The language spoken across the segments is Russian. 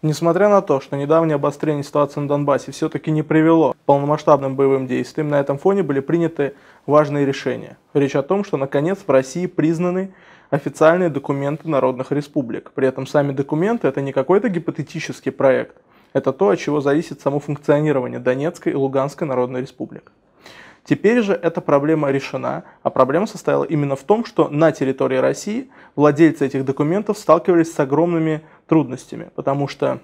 Несмотря на то, что недавнее обострение ситуации на Донбассе все-таки не привело к полномасштабным боевым действиям, на этом фоне были приняты важные решения. Речь о том, что наконец в России признаны официальные документы народных республик. При этом сами документы это не какой-то гипотетический проект, это то, от чего зависит само функционирование Донецкой и Луганской народной республик. Теперь же эта проблема решена, а проблема состояла именно в том, что на территории России владельцы этих документов сталкивались с огромными трудностями, потому что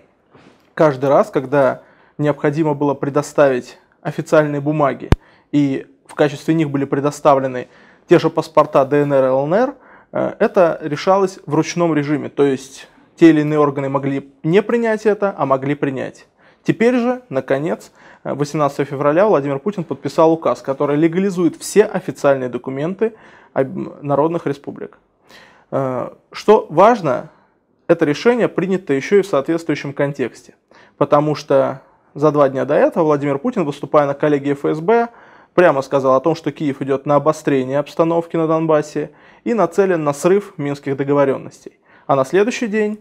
каждый раз, когда необходимо было предоставить официальные бумаги, и в качестве них были предоставлены те же паспорта ДНР и ЛНР, э, это решалось в ручном режиме, то есть те или иные органы могли не принять это, а могли принять. Теперь же, наконец, 18 э, февраля Владимир Путин подписал указ, который легализует все официальные документы народных республик. Э, что важно, это решение принято еще и в соответствующем контексте, потому что за два дня до этого Владимир Путин, выступая на коллегии ФСБ, прямо сказал о том, что Киев идет на обострение обстановки на Донбассе и нацелен на срыв минских договоренностей. А на следующий день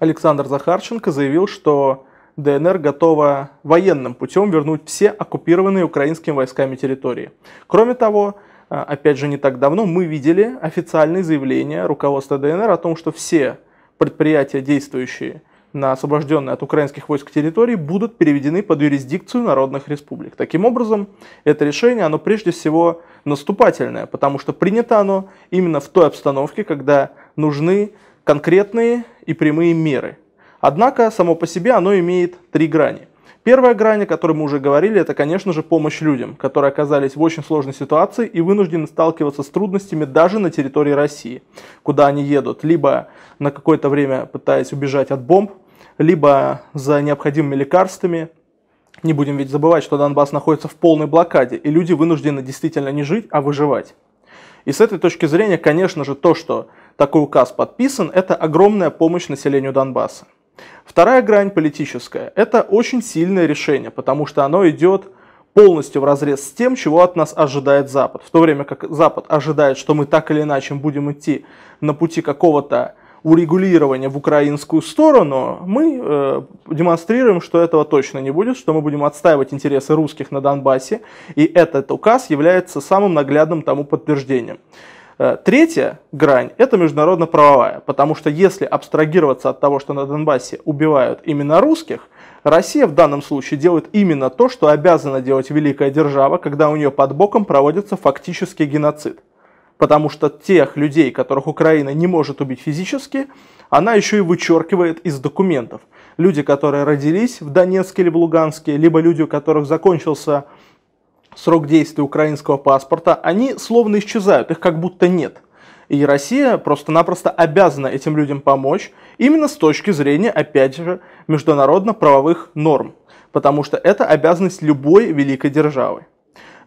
Александр Захарченко заявил, что ДНР готова военным путем вернуть все оккупированные украинскими войсками территории. Кроме того, э, опять же не так давно мы видели официальные заявления руководства ДНР о том, что все предприятия, действующие на освобожденные от украинских войск территории, будут переведены под юрисдикцию народных республик. Таким образом, это решение, оно прежде всего наступательное, потому что принято оно именно в той обстановке, когда нужны конкретные и прямые меры. Однако, само по себе оно имеет три грани. Первая грань, о которой мы уже говорили, это, конечно же, помощь людям, которые оказались в очень сложной ситуации и вынуждены сталкиваться с трудностями даже на территории России, куда они едут, либо на какое-то время пытаясь убежать от бомб, либо за необходимыми лекарствами. Не будем ведь забывать, что Донбасс находится в полной блокаде, и люди вынуждены действительно не жить, а выживать. И с этой точки зрения, конечно же, то, что такой указ подписан, это огромная помощь населению Донбасса. Вторая грань политическая. Это очень сильное решение, потому что оно идет полностью в разрез с тем, чего от нас ожидает Запад. В то время как Запад ожидает, что мы так или иначе будем идти на пути какого-то урегулирования в украинскую сторону, мы э, демонстрируем, что этого точно не будет, что мы будем отстаивать интересы русских на Донбассе, и этот указ является самым наглядным тому подтверждением. Э, третья грань – это международно-правовая, потому что если абстрагироваться от того, что на Донбассе убивают именно русских, Россия в данном случае делает именно то, что обязана делать великая держава, когда у нее под боком проводится фактический геноцид. Потому что тех людей, которых Украина не может убить физически, она еще и вычеркивает из документов. Люди, которые родились в Донецке или в Луганске, либо люди, у которых закончился срок действия украинского паспорта, они словно исчезают, их как будто нет. И Россия просто-напросто обязана этим людям помочь, именно с точки зрения, опять же, международно-правовых норм, потому что это обязанность любой великой державы.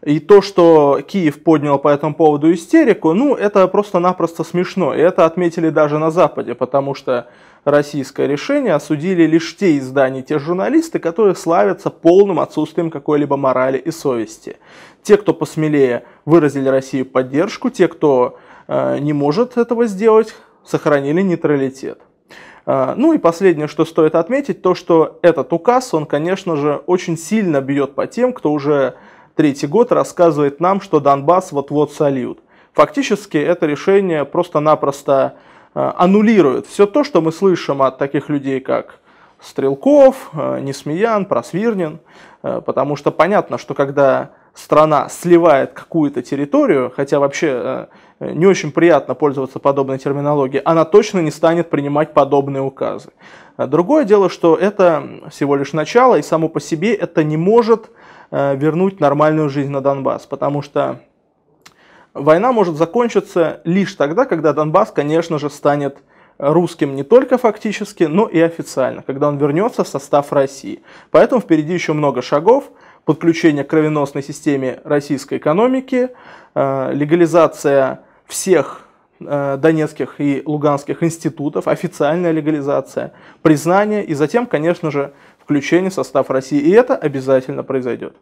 И то, что Киев поднял по этому поводу истерику, ну, это просто-напросто смешно. И это отметили даже на Западе, потому что российское решение осудили лишь те издания, те журналисты, которые славятся полным отсутствием какой-либо морали и совести. Те, кто посмелее выразили Россию поддержку, те, кто э, не может этого сделать, сохранили нейтралитет. Э, ну и последнее, что стоит отметить, то что этот указ, он, конечно же, очень сильно бьет по тем, кто уже третий год рассказывает нам, что Донбасс вот-вот сольют. Фактически это решение просто-напросто э, аннулирует все то, что мы слышим от таких людей, как Стрелков, э, Несмеян, Просвирнин, э, потому что понятно, что когда страна сливает какую-то территорию, хотя вообще не очень приятно пользоваться подобной терминологией, она точно не станет принимать подобные указы. Другое дело, что это всего лишь начало, и само по себе это не может Э, вернуть нормальную жизнь на Донбасс, потому что война может закончиться лишь тогда, когда Донбасс, конечно же, станет русским не только фактически, но и официально, когда он вернется в состав России. Поэтому впереди еще много шагов. Подключение к кровеносной системе российской экономики, э, легализация всех Э, донецких и Луганских институтов, официальная легализация, признание и затем, конечно же, включение в состав России. И это обязательно произойдет.